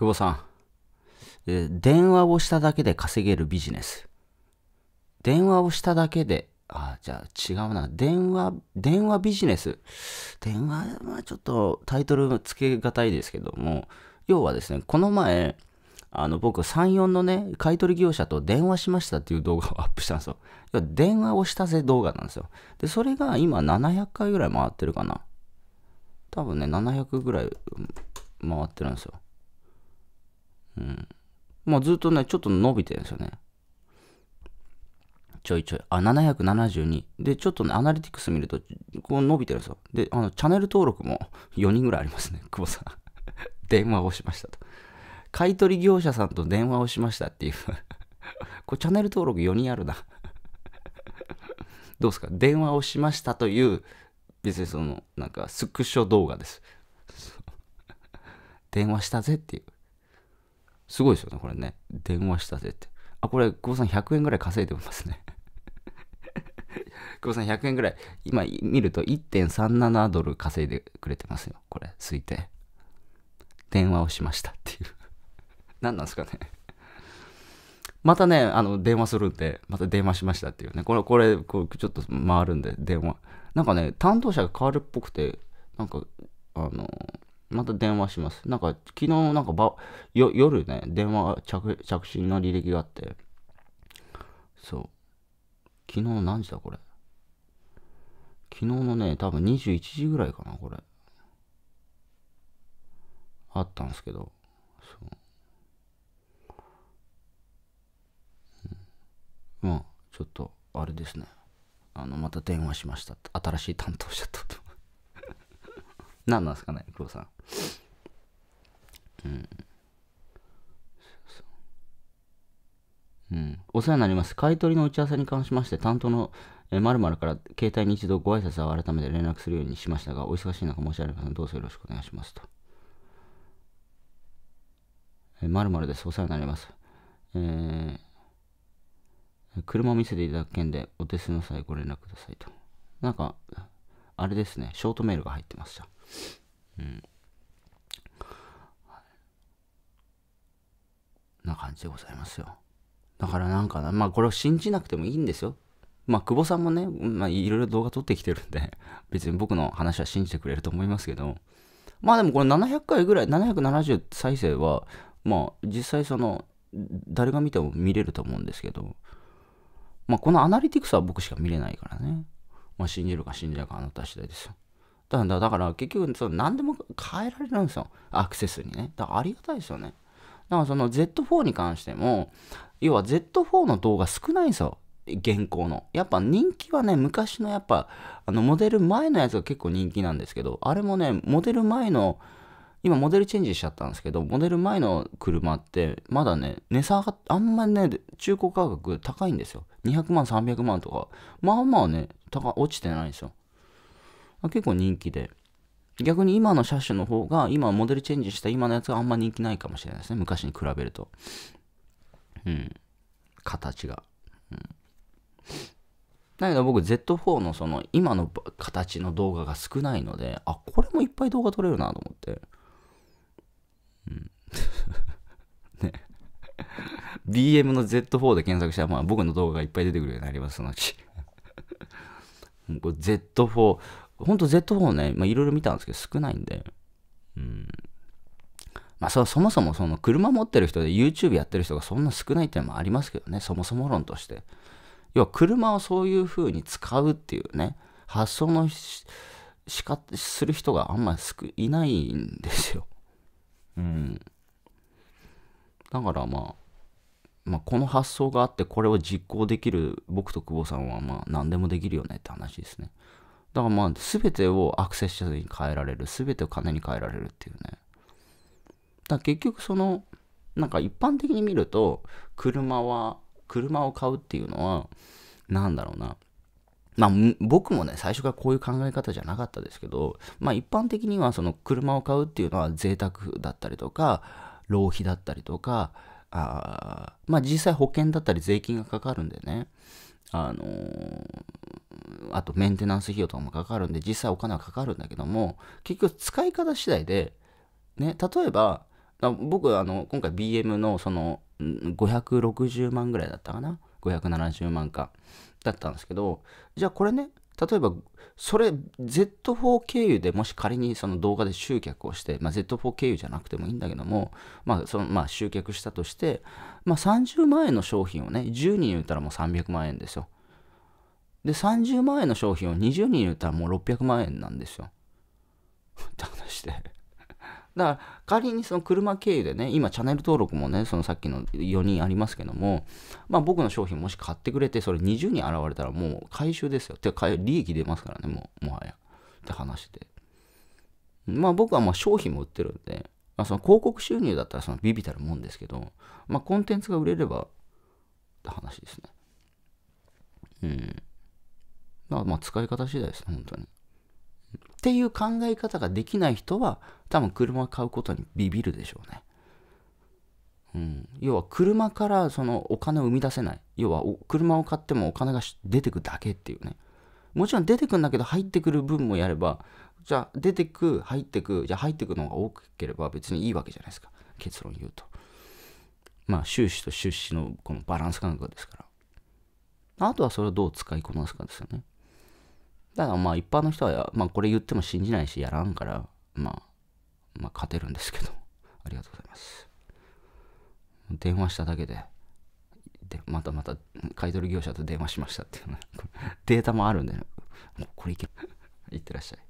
久保さん、えー、電話をしただけで稼げるビジネス。電話をしただけで、あ、じゃあ違うな。電話、電話ビジネス。電話はちょっとタイトルつけがたいですけども、要はですね、この前、あの僕34のね買取業者と電話しましたっていう動画をアップしたんですよ要は電話をしたぜ動画なんですよでそれが今700回ぐらい回ってるかな多分ね700ぐらい回ってるんですようん。もうずっとね、ちょっと伸びてるんですよね。ちょいちょい。あ、772。で、ちょっとね、アナリティクス見ると、こう伸びてるんですよ。で、あの、チャンネル登録も4人ぐらいありますね、久保さん。電話をしましたと。買取業者さんと電話をしましたっていう これチャンネル登録4人あるなどうですか電話をしましたという、別にその、なんか、スクショ動画です電話したぜっていう。すごいですよね、これね。電話したぜって。あ、これ、久保さん100円ぐらい稼いでますね。久保さん100円ぐらい、今見ると1.37ドル稼いでくれてますよ、これ、推定。電話をしましたっていう。何なんですかね。またね、あの、電話するんで、また電話しましたっていうね。これ、これ、これちょっと回るんで、電話。なんかね、担当者が変わるっぽくて、なんか、あの、また電話します。なんか、昨日、なんかば、夜ね、電話着、着信の履歴があって、そう。昨日何時だ、これ。昨日のね、多分21時ぐらいかな、これ。あったんですけど、そう。うん、まあ、ちょっと、あれですね。あの、また電話しました。新しい担当者と。何なんですかね久保さんうんうん、お世話になります。買い取りの打ち合わせに関しまして、担当のまるから携帯に一度ご挨拶を改めて連絡するようにしましたが、お忙しい中申し訳ありません。どうぞよろしくお願いしますと。まるです。お世話になります。えー、車を見せていただく件で、お手数の際ご連絡くださいと。なんか、あれですね、ショートメールが入ってました。うん。な感じでございますよ。だからなんかな、まあこれを信じなくてもいいんですよ。まあ久保さんもね、まあいろいろ動画撮ってきてるんで、別に僕の話は信じてくれると思いますけど、まあでもこれ700回ぐらい、770再生は、まあ実際その、誰が見ても見れると思うんですけど、まあこのアナリティクスは僕しか見れないからね。まあ信じるか信じないかあなた次第ですよ。だだから結局その何でも変えられるんですよアクセスにねだからありがたいですよねだからその Z4 に関しても要は Z4 の動画少ないんですよ現行のやっぱ人気はね昔のやっぱあのモデル前のやつが結構人気なんですけどあれもねモデル前の今モデルチェンジしちゃったんですけどモデル前の車ってまだね値下があんまりね中古価格高いんですよ200万300万とかまあまあね高落ちてないんですよまあ、結構人気で。逆に今の車種の方が、今モデルチェンジした今のやつがあんま人気ないかもしれないですね。昔に比べると。うん。形が。うん。だけど僕 Z4 のその今の形の動画が少ないので、あ、これもいっぱい動画撮れるなと思って。うん。ね。BM の Z4 で検索したら、まあ僕の動画がいっぱい出てくるようになります、そのうち。Z4 ほんと Z4 ね、まあいろいろ見たんですけど少ないんで、うん。まあそ、そもそもその車持ってる人で YouTube やってる人がそんな少ないっていうのもありますけどね、そもそも論として。要は車をそういう風に使うっていうね、発想のしかする人があんまりいないんですよ。うん。だからまあ、まあ、この発想があってこれを実行できる僕と久保さんはまあ何でもできるよねって話ですね。だからまあ、全てをアクセス数に変えられる、全てを金に変えられるっていうね。だ結局その、なんか一般的に見ると、車は、車を買うっていうのは、何だろうな。まあ、僕もね、最初からこういう考え方じゃなかったですけど、まあ一般的にはその車を買うっていうのは贅沢だったりとか、浪費だったりとか、あまあ実際保険だったり税金がかかるんでね、あのー、あとメンテナンス費用とかもかかるんで、実際お金はかかるんだけども、結局使い方次第で、ね、例えば、僕、あの、今回 BM のその、560万ぐらいだったかな ?570 万か。だったんですけど、じゃあこれね、例えば、それ、Z4 経由でもし仮にその動画で集客をして、まあ、Z4 経由じゃなくてもいいんだけども、まあ、その、まあ、集客したとして、まあ、30万円の商品をね、10人言ったらもう300万円ですよ。で、30万円の商品を20人言ったらもう600万円なんですよ。って話て。だから仮にその車経由でね、今チャンネル登録もね、そのさっきの4人ありますけども、まあ僕の商品もし買ってくれて、それ20人現れたらもう回収ですよ。ってか、利益出ますからね、もう、もはや。って話で。まあ僕はまあ商品も売ってるんで、まあ、その広告収入だったらそのビビたるもんですけど、まあコンテンツが売れればって話ですね。うん。まあ使い方次第ですね、本当に。っていう考え方ができない人は、多分車買うことにビビるでしょうね。うん、要は車からそのお金を生み出せない要は車を買ってもお金が出てくだけっていうねもちろん出てくんだけど入ってくる分もやればじゃあ出てく入ってくじゃあ入ってくのが多ければ別にいいわけじゃないですか結論言うとまあ収支と出資のこのバランス感覚ですからあとはそれをどう使いこなすかですよねだからまあ一般の人は、まあこれ言っても信じないしやらんから、まあ、まあ勝てるんですけど、ありがとうございます。電話しただけで、でまたまた買取業者と電話しましたっていう、ね、データもあるんで、ね、これいけ、いってらっしゃい。